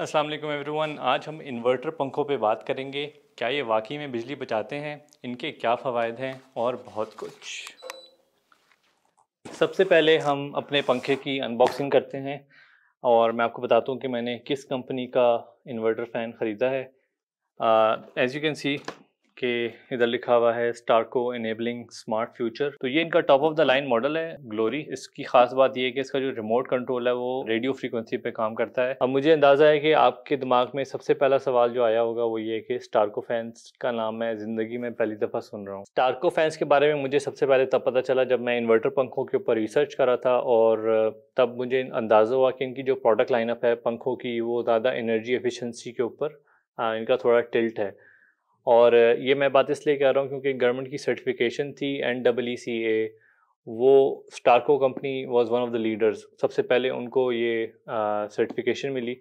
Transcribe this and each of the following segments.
अस्सलाम एवरीवन आज हम इन्वर्टर पंखों पे बात करेंगे क्या ये वाकई में बिजली बचाते हैं इनके क्या फ़वाद हैं और बहुत कुछ सबसे पहले हम अपने पंखे की अनबॉक्सिंग करते हैं और मैं आपको बताता हूँ कि मैंने किस कंपनी का इन्वर्टर फ़ैन ख़रीदा है एज़ यू कैन सी के इधर लिखा हुआ है स्टार्को इनेबलिंग स्मार्ट फ्यूचर तो ये इनका top of the line model है ग्लोरी इसकी खास बात यह है कि इसका जो रिमोट कंट्रोल है वो रेडियो फ्रीक्वेंसी पे काम करता है अब मुझे अंदाजा है कि आपके दिमाग में सबसे पहला सवाल जो आया होगा वो ये है कि स्टार्को फैंस का नाम मैं जिंदगी में पहली दफा सुन रहा हूँ स्टार्को फैंस के बारे में मुझे सबसे पहले तब पता चला जब मैं इन्वर्टर पंखों के ऊपर रिसर्च कर रहा था और तब मुझे अंदाज़ा हुआ कि इनकी जो प्रोडक्ट लाइनअप है पंखों की वो ज़्यादा एनर्जी एफिशेंसी के ऊपर इनका थोड़ा टिल्ट है और ये मैं बात इसलिए कह रहा हूँ क्योंकि गवर्नमेंट की सर्टिफिकेशन थी N double E C A वो Starco company was one of the leaders सबसे पहले उनको ये सर्टिफिकेशन मिली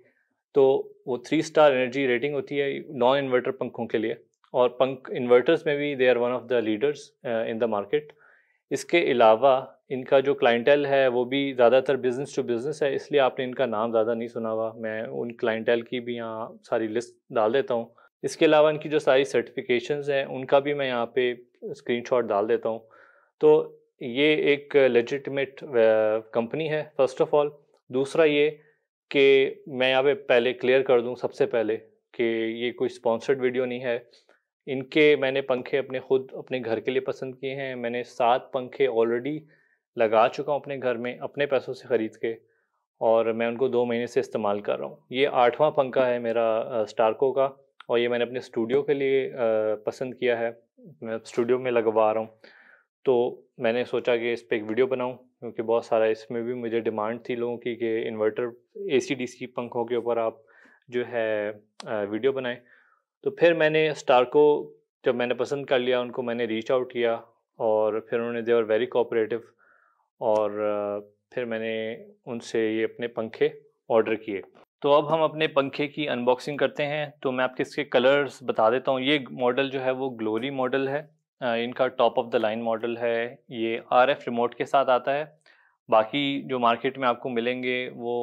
तो वो थ्री स्टार एनर्जी रेटिंग होती है नॉन इन्वर्टर पंखों के लिए और पंख इन्वर्टर्स में भी they are one of the leaders in the market इसके अलावा इनका जो क्लाइंटल है वो भी ज़्यादातर बिजनेस टू बिजनेस है इसलिए आपने इनका नाम ज़्यादा नहीं सुना हुआ मैं उन क्लाइंटल की भी यहाँ सारी लिस्ट डाल देता हूँ इसके अलावा इनकी जो सारी सर्टिफिकेशंस हैं उनका भी मैं यहाँ पे स्क्रीनशॉट डाल देता हूँ तो ये एक लेजिटमेट कंपनी है फर्स्ट ऑफ ऑल दूसरा ये कि मैं यहाँ पे पहले क्लियर कर दूँ सबसे पहले कि ये कोई स्पॉन्सर्ड वीडियो नहीं है इनके मैंने पंखे अपने खुद अपने घर के लिए पसंद किए हैं मैंने सात पंखे ऑलरेडी लगा चुका हूँ अपने घर में अपने पैसों से ख़रीद के और मैं उनको दो महीने से इस्तेमाल कर रहा हूँ ये आठवां पंखा है मेरा स्टारको का और ये मैंने अपने स्टूडियो के लिए पसंद किया है मैं स्टूडियो में लगवा रहा हूँ तो मैंने सोचा कि इस पर एक वीडियो बनाऊँ क्योंकि बहुत सारा इसमें भी मुझे डिमांड थी लोगों की कि इन्वर्टर ए सी पंखों के ऊपर आप जो है वीडियो बनाएं तो फिर मैंने स्टार को जब मैंने पसंद कर लिया उनको मैंने रीच आउट किया और फिर उन्होंने दे आर वेरी कोऑपरेटिव और फिर मैंने उनसे ये अपने पंखे ऑर्डर किए तो अब हम अपने पंखे की अनबॉक्सिंग करते हैं तो मैं आपके इसके कलर्स बता देता हूँ ये मॉडल जो है वो ग्लोरी मॉडल है इनका top of the line model है ये आर एफ रिमोट के साथ आता है बाकी जो मार्केट में आपको मिलेंगे वो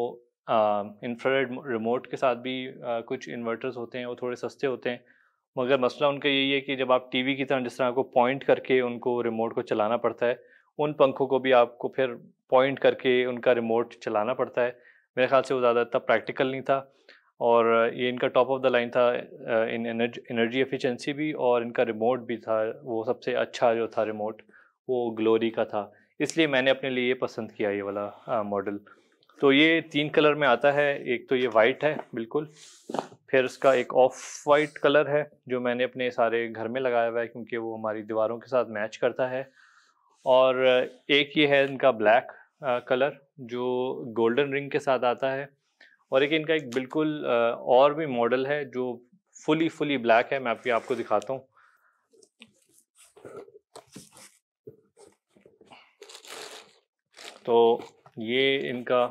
इंफ्रारेड रिमोट के साथ भी आ, कुछ इन्वर्टर्स होते हैं वो थोड़े सस्ते होते हैं मगर मसला उनका यही है कि जब आप वी की तरह जिस तरह को पॉइंट करके उनको रिमोट को चलाना पड़ता है उन पंखों को भी आपको फिर पॉइंट करके उनका रिमोट चलाना पड़ता है मेरे ख्याल से वो ज़्यादा इतना प्रैक्टिकल नहीं था और ये इनका टॉप ऑफ द लाइन था इन एनर्जी एफिशिएंसी भी और इनका रिमोट भी था वो सबसे अच्छा जो था रिमोट वो ग्लोरी का था इसलिए मैंने अपने लिए ये पसंद किया ये वाला मॉडल तो ये तीन कलर में आता है एक तो ये वाइट है बिल्कुल फिर इसका एक ऑफ वाइट कलर है जो मैंने अपने सारे घर में लगाया हुआ है क्योंकि वो हमारी दीवारों के साथ मैच करता है और एक ये है इनका ब्लैक कलर जो गोल्डन रिंग के साथ आता है और एक इनका एक बिल्कुल और भी मॉडल है जो फुली फुली ब्लैक है मैं आपकी आपको दिखाता हूँ तो ये इनका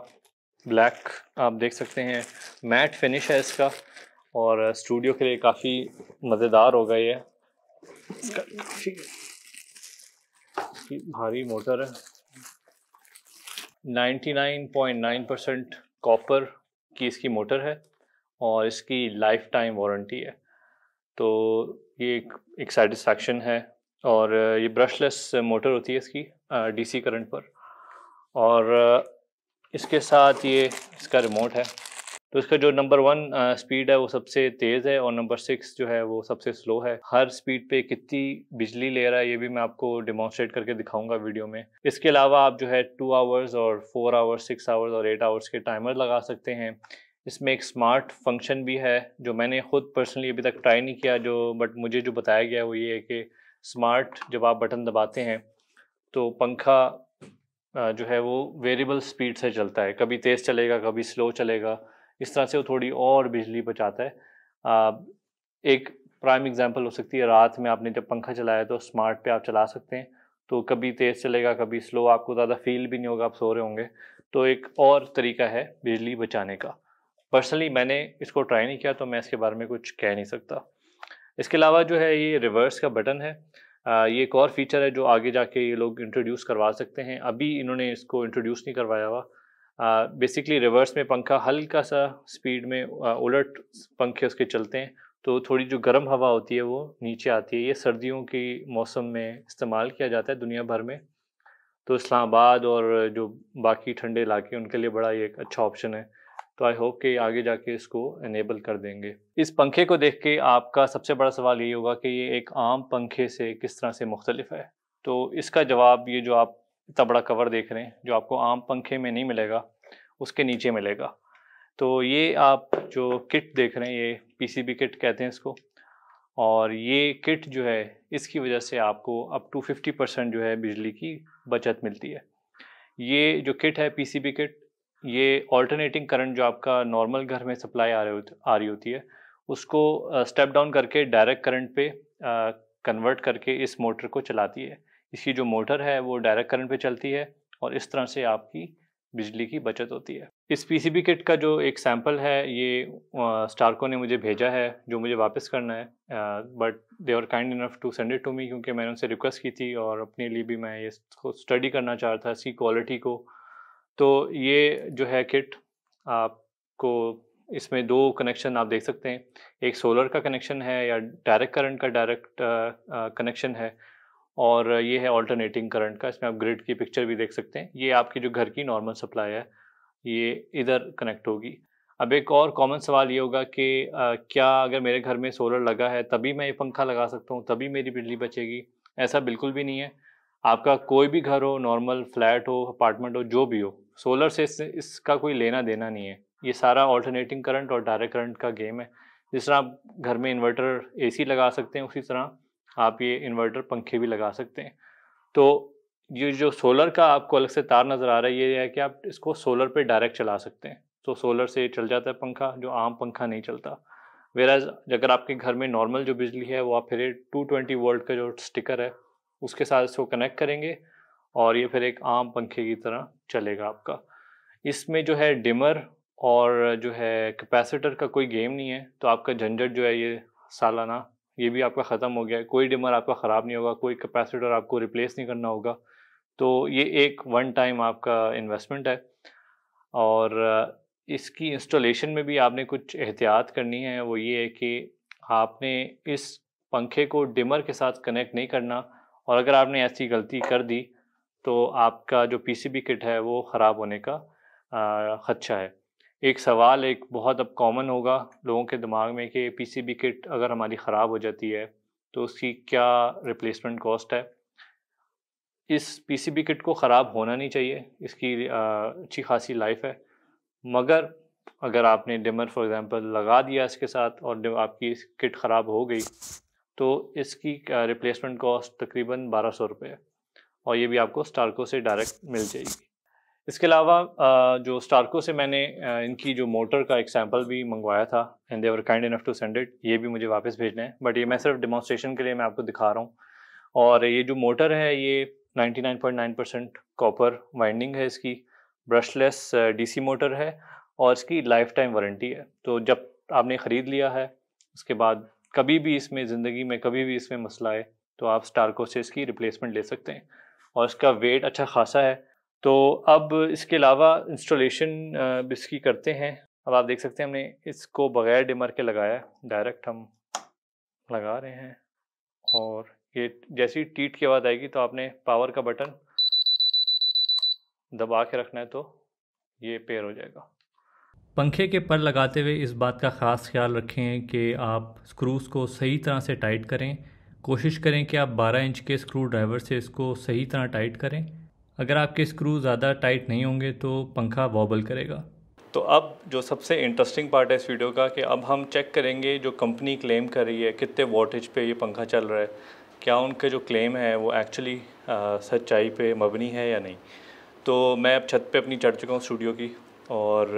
ब्लैक आप देख सकते हैं मैट फिनिश है इसका और स्टूडियो के लिए काफ़ी मज़ेदार होगा ये इसका काफ़ी भारी मोटर है 99.9 परसेंट कॉपर की इसकी मोटर है और इसकी लाइफ टाइम वारंटी है तो ये एक एक सेटिस्फैक्शन है और ये ब्रशलेस मोटर होती है इसकी डीसी करंट पर और इसके साथ ये इसका रिमोट है तो इसका जो नंबर वन स्पीड है वो सबसे तेज़ है और नंबर सिक्स जो है वो सबसे स्लो है हर स्पीड पे कितनी बिजली ले रहा है ये भी मैं आपको डिमॉन्स्ट्रेट करके दिखाऊंगा वीडियो में इसके अलावा आप जो है टू आवर्स और फोर आवर्स सिक्स आवर्स और एट आवर्स के टाइमर लगा सकते हैं इसमें एक स्मार्ट फंक्शन भी है जो मैंने खुद पर्सनली अभी तक ट्राई नहीं किया जो बट मुझे जो बताया गया वो ये है कि स्मार्ट जब आप बटन दबाते हैं तो पंखा uh, जो है वो वेरिएबल स्पीड से चलता है कभी तेज़ चलेगा कभी स्लो चलेगा इस तरह से वो थोड़ी और बिजली बचाता है आ, एक प्राइम एग्जांपल हो सकती है रात में आपने जब पंखा चलाया तो स्मार्ट पे आप चला सकते हैं तो कभी तेज़ चलेगा कभी स्लो आपको ज़्यादा फील भी नहीं होगा आप सो रहे होंगे तो एक और तरीका है बिजली बचाने का पर्सनली मैंने इसको ट्राई नहीं किया तो मैं इसके बारे में कुछ कह नहीं सकता इसके अलावा जो है ये रिवर्स का बटन है आ, ये एक और फीचर है जो आगे जाके ये लोग इंट्रोड्यूस करवा सकते हैं अभी इन्होंने इसको इंट्रोड्यूस नहीं करवाया हुआ बेसिकली रिवर्स में पंखा हल्का सा स्पीड में उलट पंखे उसके चलते हैं तो थोड़ी जो गर्म हवा होती है वो नीचे आती है ये सर्दियों की मौसम में इस्तेमाल किया जाता है दुनिया भर में तो इस्लामाबाद और जो बाकी ठंडे इलाके उनके लिए बड़ा ये एक अच्छा ऑप्शन है तो आई होप कि आगे जाके इसको इनेबल कर देंगे इस पंखे को देख के आपका सबसे बड़ा सवाल ये होगा कि ये एक आम पंखे से किस तरह से मुख्तलिफ है तो इसका जवाब ये जो आप इतना बड़ा कवर देख रहे हैं जो आपको आम पंखे में नहीं मिलेगा उसके नीचे मिलेगा तो ये आप जो किट देख रहे हैं ये पीसीबी किट कहते हैं इसको और ये किट जो है इसकी वजह से आपको अप टू 50 परसेंट जो है बिजली की बचत मिलती है ये जो किट है पीसीबी किट ये ऑल्टरनेटिंग करंट जो आपका नॉर्मल घर में सप्लाई आ रही आ रही होती है उसको स्टेप डाउन करके डायरेक्ट करंट पे कन्वर्ट करके इस मोटर को चलाती है इसकी जो मोटर है वो डायरेक्ट करंट पे चलती है और इस तरह से आपकी बिजली की बचत होती है इस पीसीबी किट का जो एक सैम्पल है ये स्टारको ने मुझे भेजा है जो मुझे वापस करना है but they are kind enough to send it to me क्योंकि मैंने उनसे रिक्वेस्ट की थी और अपने लिए भी मैं इसको स्टडी करना चाह रहा था इसकी क्वालिटी को तो ये जो है किट आपको इसमें दो कनेक्शन आप देख सकते हैं एक सोलर का कनेक्शन है या डायरेक्ट करंट का डायरेक्ट कनेक्शन है और ये है ऑल्टरनेटिंग करंट का इसमें आप ग्रिड की पिक्चर भी देख सकते हैं ये आपकी जो घर की नॉर्मल सप्लाई है ये इधर कनेक्ट होगी अब एक और कॉमन सवाल ये होगा कि आ, क्या अगर मेरे घर में सोलर लगा है तभी मैं ये पंखा लगा सकता हूँ तभी मेरी बिजली बचेगी ऐसा बिल्कुल भी नहीं है आपका कोई भी घर हो नॉर्मल फ्लैट हो अपार्टमेंट हो जो भी हो सोलर से इस, इसका कोई लेना देना नहीं है ये सारा ऑल्टरनेटिंग करंट और डायरेक्ट करंट का गेम है जिस तरह आप घर में इन्वर्टर एसी लगा सकते हैं उसी तरह आप ये इन्वर्टर पंखे भी लगा सकते हैं तो ये जो सोलर का आपको अलग से तार नज़र आ रहा है ये है कि आप इसको सोलर पे डायरेक्ट चला सकते हैं तो सोलर से चल जाता है पंखा जो आम पंखा नहीं चलता वेराज अगर आपके घर में नॉर्मल जो बिजली है वो आप फिर टू ट्वेंटी वोल्ट का जो स्टिकर है उसके साथ इसको कनेक्ट करेंगे और ये फिर एक आम पंखे की तरह चलेगा आपका इसमें जो है डिमर और जो है कैपेसिटर का कोई गेम नहीं है तो आपका झंझट जो है ये सालाना ये भी आपका ख़त्म हो गया है कोई डिमर आपका ख़राब नहीं होगा कोई कैपेसिटर आपको रिप्लेस नहीं करना होगा तो ये एक वन टाइम आपका इन्वेस्टमेंट है और इसकी इंस्टॉलेशन में भी आपने कुछ एहतियात करनी है वो ये है कि आपने इस पंखे को डिमर के साथ कनेक्ट नहीं करना और अगर आपने ऐसी गलती कर दी तो आपका जो पीसीबी किट है वो ख़राब होने का ख़दशा है एक सवाल एक बहुत अब कॉमन होगा लोगों के दिमाग में कि पीसीबी किट अगर हमारी ख़राब हो जाती है तो उसकी क्या रिप्लेसमेंट कॉस्ट है इस पीसीबी किट को ख़राब होना नहीं चाहिए इसकी अच्छी खासी लाइफ है मगर अगर आपने डिमर फॉर एग्ज़ाम्पल लगा दिया इसके साथ और आपकी किट ख़राब हो गई तो इसकी रिप्लेसमेंट कॉस्ट तकरीबन बारह सौ रुपये है और ये भी आपको स्टारको से डायरेक्ट मिल जाएगी इसके अलावा जो स्टार्को से मैंने इनकी जो मोटर का एक सैम्पल भी मंगवाया था and they were kind enough to send it ये भी मुझे वापस भेजना है बट ये मैं सिर्फ डेमोन्स्ट्रेशन के लिए मैं आपको दिखा रहा हूँ और ये जो मोटर है ये 99.9 परसेंट कॉपर वाइंडिंग है इसकी ब्रशलेस डीसी मोटर है और इसकी लाइफ टाइम वारंटी है तो जब आपने ख़रीद लिया है उसके बाद कभी भी इसमें ज़िंदगी में कभी भी इसमें मसला है तो आप स्टारको से इसकी रिप्लेसमेंट ले सकते हैं और इसका वेट अच्छा खासा है तो अब इसके अलावा इंस्टॉलेशन इसकी करते हैं अब आप देख सकते हैं हमने इसको बगैर डिमर के लगाया डायरेक्ट हम लगा रहे हैं और ये जैसी टीट की आवाज़ आएगी तो आपने पावर का बटन दबा के रखना है तो ये पेयर हो जाएगा पंखे के पर लगाते हुए इस बात का ख़ास ख्याल रखें कि आप स्क्रूज़ को सही तरह से टाइट करें कोशिश करें कि आप 12 इंच के स्क्रू ड्राइवर से इसको सही तरह टाइट करें अगर आपके स्क्रू ज़्यादा टाइट नहीं होंगे तो पंखा वॉबल करेगा तो अब जो सबसे इंटरेस्टिंग पार्ट है इस वीडियो का कि अब हम चेक करेंगे जो कंपनी क्लेम कर रही है कितने वोटेज पे ये पंखा चल रहा है क्या उनके जो क्लेम है वो एक्चुअली सच्चाई पे मबनी है या नहीं तो मैं अब छत पे अपनी चढ़ चुका हूँ स्टूडियो की और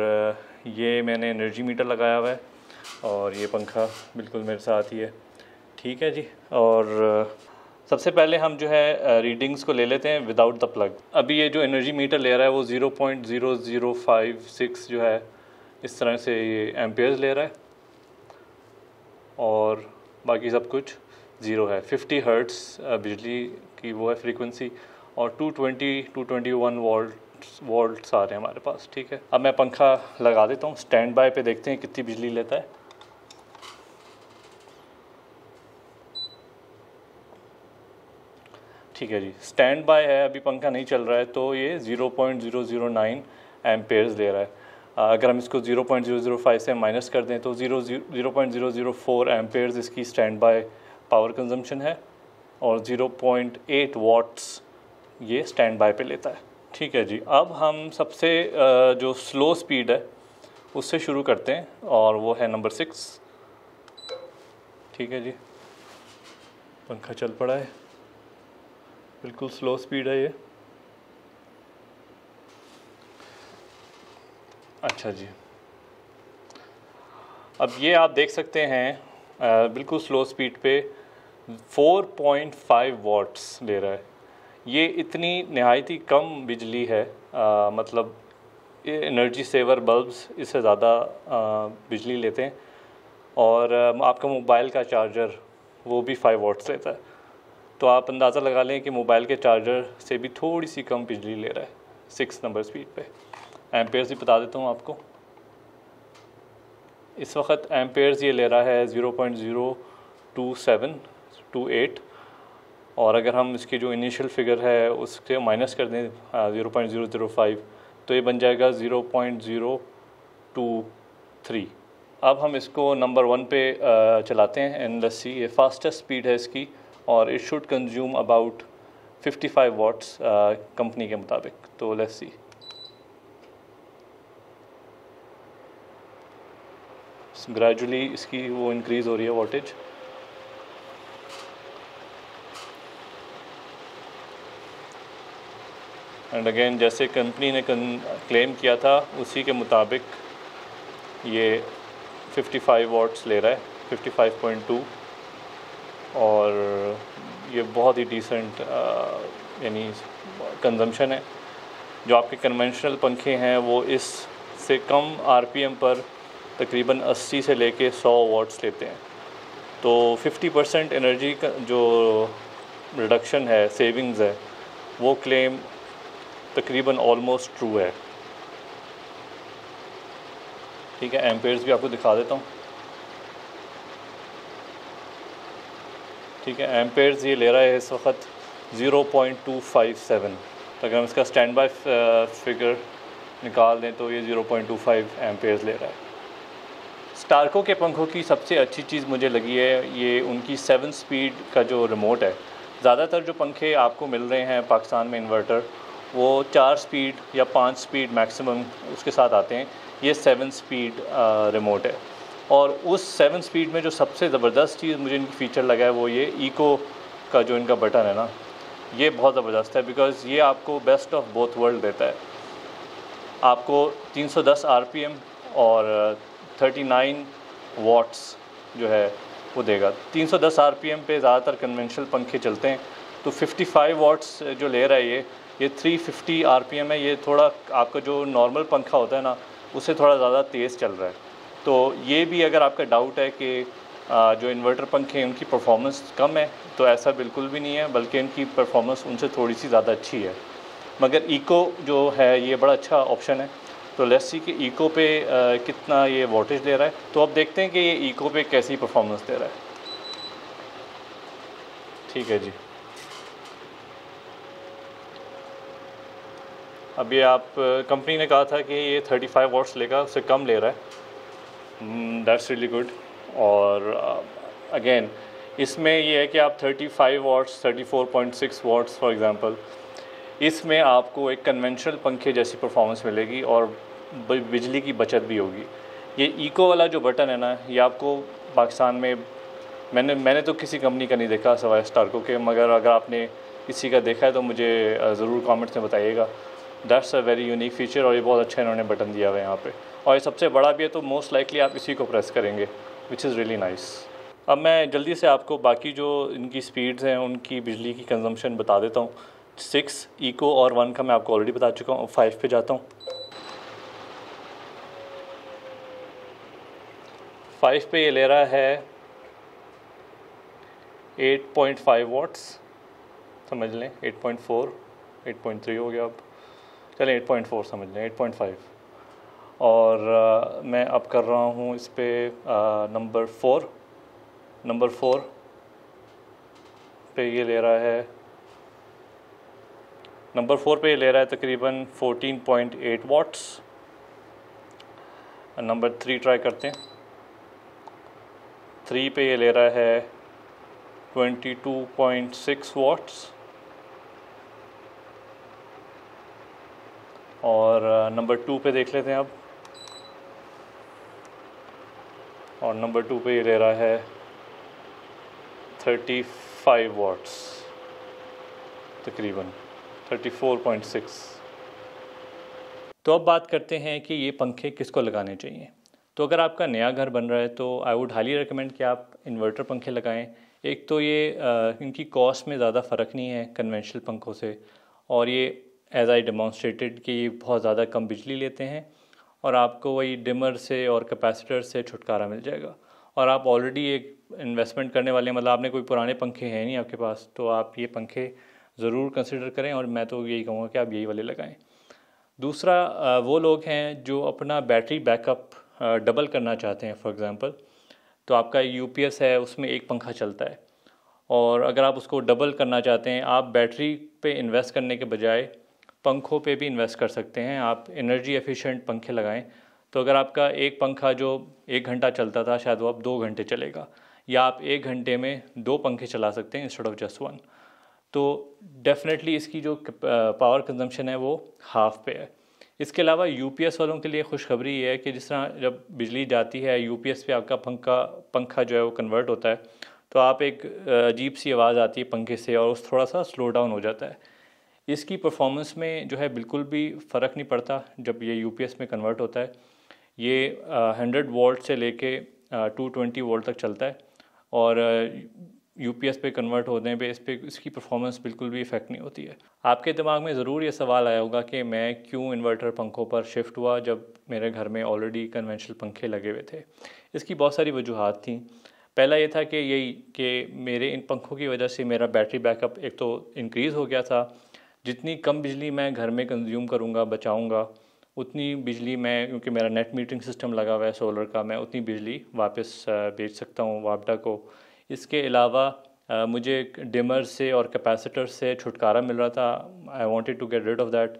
ये मैंने एनर्जी मीटर लगाया हुआ है और ये पंखा बिल्कुल मेरे साथ ही है ठीक है जी और सबसे पहले हम जो है रीडिंग्स को ले लेते हैं विदाउट द प्लग अभी ये जो एनर्जी मीटर ले रहा है वो zero point zero zero five six जो है इस तरह से ये एम्पेयर्स ले रहा है और बाकी सब कुछ ज़ीरो है फिफ्टी हर्ट्स बिजली की वो है फ्रीक्वेंसी और two twenty two twenty one volt volts आ रहे हैं हमारे पास ठीक है अब मैं पंखा लगा देता हूँ स्टैंड बाय पर देखते हैं कितनी बिजली लेता है ठीक है जी स्टैंड बाय है अभी पंखा नहीं चल रहा है तो ये 0.009 एम्पेयर्स दे रहा है अगर हम इसको 0.005 से माइनस कर दें तो 0 0.004 एम्पेयर्स इसकी स्टैंड बाय पावर कंजम्पशन है और 0.8 वाट्स ये स्टैंड बाय पे लेता है ठीक है जी अब हम सबसे जो स्लो स्पीड है उससे शुरू करते हैं और वो है नंबर सिक्स ठीक है जी पंखा चल पड़ा है बिल्कुल स्लो स्पीड है ये अच्छा जी अब ये आप देख सकते हैं बिल्कुल स्लो स्पीड पे 4.5 वाट्स ले रहा है ये इतनी नहायत ही कम बिजली है आ, मतलब एनर्जी सेवर बल्ब्स इससे ज़्यादा बिजली लेते हैं और आपका मोबाइल का चार्जर वो भी 5 वाट्स लेता है तो आप अंदाज़ा लगा लें कि मोबाइल के चार्जर से भी थोड़ी सी कम बिजली ले रहा है सिक्स नंबर स्पीड पे एम्पेयर्स भी बता देता हूँ आपको इस वक्त एम्पेयर्स ये ले रहा है zero point zero two seven two eight और अगर हम इसकी जो इनिशियल फिगर है उसके माइनस कर दें zero point zero zero five तो ये बन जाएगा zero point zero two three अब हम इसको नंबर वन पे चलाते हैं एंड लस्सी ये फास्टेस्ट स्पीड है इसकी और it should consume about 55 watts company के मुताबिक तो लेट्स सी ग्रेजुअली इसकी वो इंक्रीज़ हो रही है वोल्टेज एंड अगेन जैसे कंपनी ने क्लेम किया था उसी के मुताबिक ये 55 वाट्स ले रहा है 55.2 और ये बहुत ही डिसेंट uh, यानी कंजम्पशन है जो आपके कन्वेंशनल पंखे हैं वो इस से कम आरपीएम पर तकरीबन 80 से लेके 100 वाट्स लेते हैं तो 50 परसेंट एनर्जी का जो रिडक्शन है सेविंग्स है वो क्लेम तकरीबन ऑलमोस्ट ट्रू है ठीक है एम्पेयर्स भी आपको दिखा देता हूँ ठीक है एम्पेयर्स ये ले रहा है इस वक्त 0.257 तो अगर हम इसका स्टैंड बाई फिगर निकाल दें तो ये 0.25 एम्पेयर्स ले रहा है स्टार्को के पंखों की सबसे अच्छी चीज़ मुझे लगी है ये उनकी सेवन स्पीड का जो रिमोट है ज़्यादातर जो पंखे आपको मिल रहे हैं पाकिस्तान में इन्वर्टर वो चार स्पीड या पाँच स्पीड मैक्सिमम उसके साथ आते हैं ये सेवन स्पीड रिमोट है और उस सेवन स्पीड में जो सबसे ज़बरदस्त चीज़ मुझे इनकी फ़ीचर लगा है वो ये ईको का जो इनका बटन है ना ये बहुत ज़बरदस्त है बिकॉज़ ये आपको बेस्ट ऑफ बोथ वर्ल्ड देता है आपको 310 सौ और 39 uh, वॉट्स जो है वो देगा 310 सौ पे ज़्यादातर कन्वेंशनल पंखे चलते हैं तो 55 वॉट्स जो ले रहा है ये ये 350 फिफ्टी है ये थोड़ा आपका जो नॉर्मल पंखा होता है ना उससे थोड़ा ज़्यादा तेज़ चल रहा है तो ये भी अगर आपका डाउट है कि जो इन्वर्टर पंखे हैं उनकी परफॉर्मेंस कम है तो ऐसा बिल्कुल भी नहीं है बल्कि इनकी परफॉर्मेंस उनसे थोड़ी सी ज़्यादा अच्छी है मगर इको जो है ये बड़ा अच्छा ऑप्शन है तो लेट्स सी कि इको पे कितना ये वोल्टेज दे रहा है तो अब देखते हैं कि ये इको पे कैसी परफॉर्मेंस दे रहा है ठीक है जी अभी आप कंपनी ने कहा था कि ये 35 वोट्स लेगा उससे कम ले रहा है दैट्स रियली गुड और अगेन uh, इसमें ये है कि आप 35 watts six watts for example इसमें आपको एक कन्वेंशनल पंखे जैसी परफॉर्मेंस मिलेगी और बिजली की बचत भी होगी ये इको वाला जो बटन है ना ये आपको पाकिस्तान में मैंने मैंने तो किसी कंपनी का नहीं देखा सवाए स्टार्को के मगर अगर आपने किसी का देखा है तो मुझे uh, ज़रूर कमेंट्स में बताइएगा that's a very unique feature और ये बहुत अच्छा इन्होंने बटन दिया हुआ है यहाँ पर और ये सबसे बड़ा भी है तो मोस्ट लाइकली आप इसी को प्रेस करेंगे विच इज़ रियली नाइस अब मैं जल्दी से आपको बाकी जो इनकी स्पीड्स हैं उनकी बिजली की कंजम्पशन बता देता हूँ सिक्स इको और वन का मैं आपको ऑलरेडी बता चुका हूँ फाइव पे जाता हूँ फाइव पे ये ले रहा है एट पॉइंट फाइव वाट्स समझ लें eight point four eight point three हो गया अब चलें एट पॉइंट फोर समझ लें एट पॉइंट फाइव और मैं अब कर रहा हूँ इस पर नंबर फोर नंबर फोर पे ये ले रहा है नंबर फोर पे ये ले रहा है तकरीबन 14.8 वाट्स नंबर थ्री ट्राई करते हैं थ्री पे ये ले रहा है 22.6 वाट्स और नंबर टू पे देख लेते हैं अब और नंबर टू पे ये ले रहा है थर्टी फाइव वाट्स तकरीबन थर्टी फोर पॉइंट सिक्स तो अब बात करते हैं कि ये पंखे किसको लगाने चाहिए तो अगर आपका नया घर बन रहा है तो आई वुड हाईली रिकमेंड कि आप इन्वर्टर पंखे लगाएं एक तो ये इनकी कॉस्ट में ज़्यादा फ़र्क नहीं है कन्वेंशनल पंखों से और ये एज़ आई डेमोन्स्ट्रेटेड कि ये बहुत ज़्यादा कम बिजली लेते हैं और आपको वही डिमर से और कैपेसिटर से छुटकारा मिल जाएगा और आप ऑलरेडी एक इन्वेस्टमेंट करने वाले हैं मतलब आपने कोई पुराने पंखे हैं नहीं आपके पास तो आप ये पंखे ज़रूर कंसिडर करें और मैं तो यही कहूँगा कि आप यही वाले लगाएं दूसरा वो लोग हैं जो अपना बैटरी बैकअप डबल करना चाहते हैं फॉर एग्ज़ाम्पल तो आपका यू है उसमें एक पंखा चलता है और अगर आप उसको डबल करना चाहते हैं आप बैटरी पे इन्वेस्ट करने के बजाय पंखों पे भी इन्वेस्ट कर सकते हैं आप एनर्जी एफिशिएंट पंखे लगाएं तो अगर आपका एक पंखा जो एक घंटा चलता था शायद वो अब दो घंटे चलेगा या आप एक घंटे में दो पंखे चला सकते हैं इंस्टेड ऑफ जस्ट वन तो डेफिनेटली इसकी जो पावर कंजम्पशन है वो हाफ पे है इसके अलावा यू वालों के लिए खुशखबरी ये है कि जिस तरह जब बिजली जाती है यूपीएस पे आपका पंखा पंखा जो है वो कन्वर्ट होता है तो आप एक अजीब सी आवाज़ आती है पंखे से और उस थोड़ा सा स्लो डाउन हो जाता है इसकी परफॉर्मेंस में जो है बिल्कुल भी फ़र्क नहीं पड़ता जब ये यू में कन्वर्ट होता है ये हंड्रेड वोल्ट से लेके टू ट्वेंटी वोल्ट तक चलता है और यू पी एस पे कन्वर्ट होने पे इस पर इसकी परफॉर्मेंस बिल्कुल भी इफ़ेक्ट नहीं होती है आपके दिमाग में ज़रूर ये सवाल आया होगा कि मैं क्यों इन्वर्टर पंखों पर शिफ्ट हुआ जब मेरे घर में ऑलरेडी कन्वेंशनल पंखे लगे हुए थे इसकी बहुत सारी वजूहत थी पहला ये था कि यही कि मेरे इन पंखों की वजह से मेरा बैटरी बैकअप एक तो इनक्रीज़ हो गया था जितनी कम बिजली मैं घर में कंज्यूम करूँगा बचाऊँगा उतनी बिजली मैं क्योंकि मेरा नेट मीटरिंग सिस्टम लगा हुआ है सोलर का मैं उतनी बिजली वापस बेच सकता हूँ वापडा को इसके अलावा मुझे डिमर से और कैपेसिटर से छुटकारा मिल रहा था I wanted to get rid of that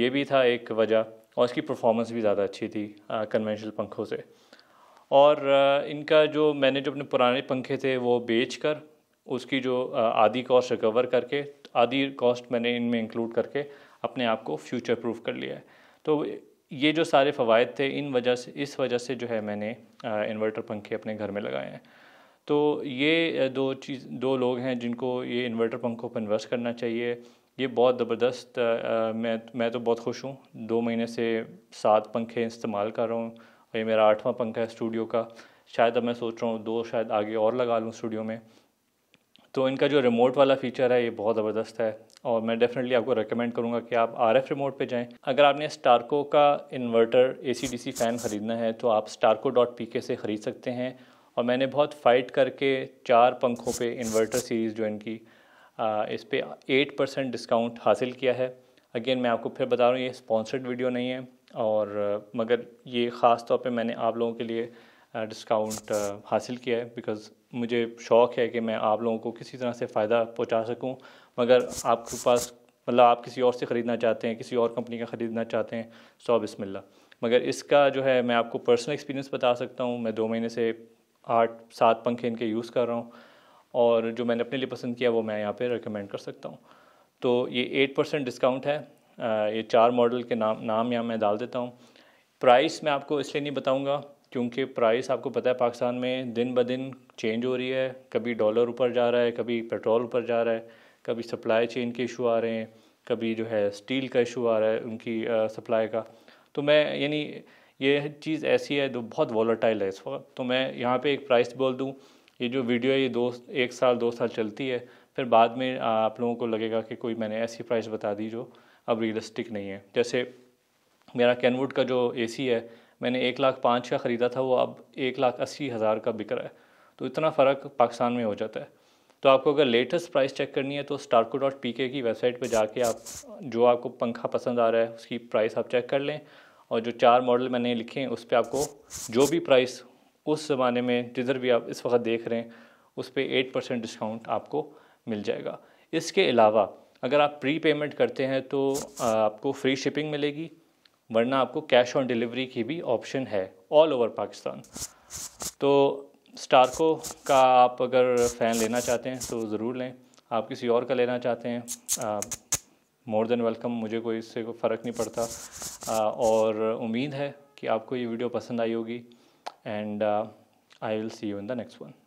ये भी था एक वजह और इसकी परफॉर्मेंस भी ज़्यादा अच्छी थी कन्वेंशनल पंखों से और इनका जो मैंने जो अपने पुराने पंखे थे वो बेच कर उसकी जो आधी कॉस्ट रिकवर करके आधी कॉस्ट मैंने इनमें इंक्लूड करके अपने आप को फ्यूचर प्रूफ कर लिया है तो ये जो सारे फ़वाद थे इन वजह से इस वजह से जो है मैंने इन्वर्टर पंखे अपने घर में लगाए हैं तो ये दो चीज़ दो लोग हैं जिनको ये इन्वर्टर पंखों पर इन्वेस्ट करना चाहिए ये बहुत ज़बरदस्त मैं मैं तो बहुत खुश हूँ दो महीने से सात पंखे इस्तेमाल कर रहा हूँ और ये मेरा आठवां पंखा है स्टूडियो का शायद अब मैं सोच रहा हूँ दो शायद आगे और लगा लूँ स्टूडियो में तो इनका जो रिमोट वाला फीचर है ये बहुत ज़बरदस्त है और मैं डेफिनेटली आपको रेकमेंड करूँगा कि आप आर एफ रिमोट पर जाएँ अगर आपने स्टारको का inverter A C D C fan ख़रीदना है तो आप स्टारको डॉट पी के से ख़रीद सकते हैं और मैंने बहुत फ़ाइट करके चार पंखों पे इन्वर्टर सीरीज़ जो इनकी आ, इस पर एट परसेंट डिस्काउंट हासिल किया है अगेन मैं आपको फिर बता रहा हूँ ये स्पॉन्सर्ड वीडियो नहीं है और मगर ये ख़ास तौर पे मैंने आप लोगों के लिए डिस्काउंट हासिल किया है बिकॉज़ मुझे शौक़ है कि मैं आप लोगों को किसी तरह से फ़ायदा पहुंचा सकूं मगर आपके पास मतलब आप किसी और से ख़रीदना चाहते हैं किसी और कंपनी का ख़रीदना चाहते हैं सौ बिस्मिल्ला मगर इसका जो है मैं आपको पर्सनल एक्सपीरियंस बता सकता हूँ मैं दो महीने से आठ सात पंखे इनके यूज़ कर रहा हूँ और जो मैंने अपने लिए पसंद किया वो मैं यहाँ पे रिकमेंड कर सकता हूँ तो ये एट परसेंट डिस्काउंट है ये चार मॉडल के नाम नाम यहाँ मैं डाल देता हूँ प्राइस मैं आपको इसलिए नहीं बताऊँगा क्योंकि प्राइस आपको पता है पाकिस्तान में दिन ब दिन चेंज हो रही है कभी डॉलर ऊपर जा रहा है कभी पेट्रोल ऊपर जा रहा है कभी सप्लाई चेन के इशू आ रहे हैं कभी जो है स्टील का इशू आ रहा है उनकी सप्लाई का तो मैं यानी ये चीज़ ऐसी है जो बहुत वॉलोटाइल है इस वक्त तो मैं यहाँ पे एक प्राइस बोल दूँ ये जो वीडियो है ये दो एक साल दो साल चलती है फिर बाद में आप लोगों को लगेगा कि कोई मैंने ऐसी प्राइस बता दी जो अब रियलिस्टिक नहीं है जैसे मेरा कैनवुड का जो एसी है मैंने एक लाख पाँच का ख़रीदा था वो अब एक लाख अस्सी हज़ार का बिक रहा है तो इतना फ़र्क पाकिस्तान में हो जाता है तो आपको अगर लेटेस्ट प्राइस चेक करनी है तो स्टारको डॉट पी के की वेबसाइट पर जाके आप जो आपको पंखा पसंद आ रहा है उसकी प्राइस आप चेक कर लें और जो चार मॉडल मैंने लिखे हैं उस पर आपको जो भी प्राइस उस ज़माने में जिधर भी आप इस वक्त देख रहे हैं उस पर एट परसेंट डिस्काउंट आपको मिल जाएगा इसके अलावा अगर आप प्री पेमेंट करते हैं तो आपको फ्री शिपिंग मिलेगी वरना आपको कैश ऑन डिलीवरी की भी ऑप्शन है ऑल ओवर पाकिस्तान तो स्टारको का आप अगर फ़ैन लेना चाहते हैं तो ज़रूर लें आप किसी और का लेना चाहते हैं मोर देन वेलकम मुझे कोई इससे कोई फ़र्क नहीं पड़ता आ, और उम्मीद है कि आपको ये वीडियो पसंद आई होगी and I will see you in the next one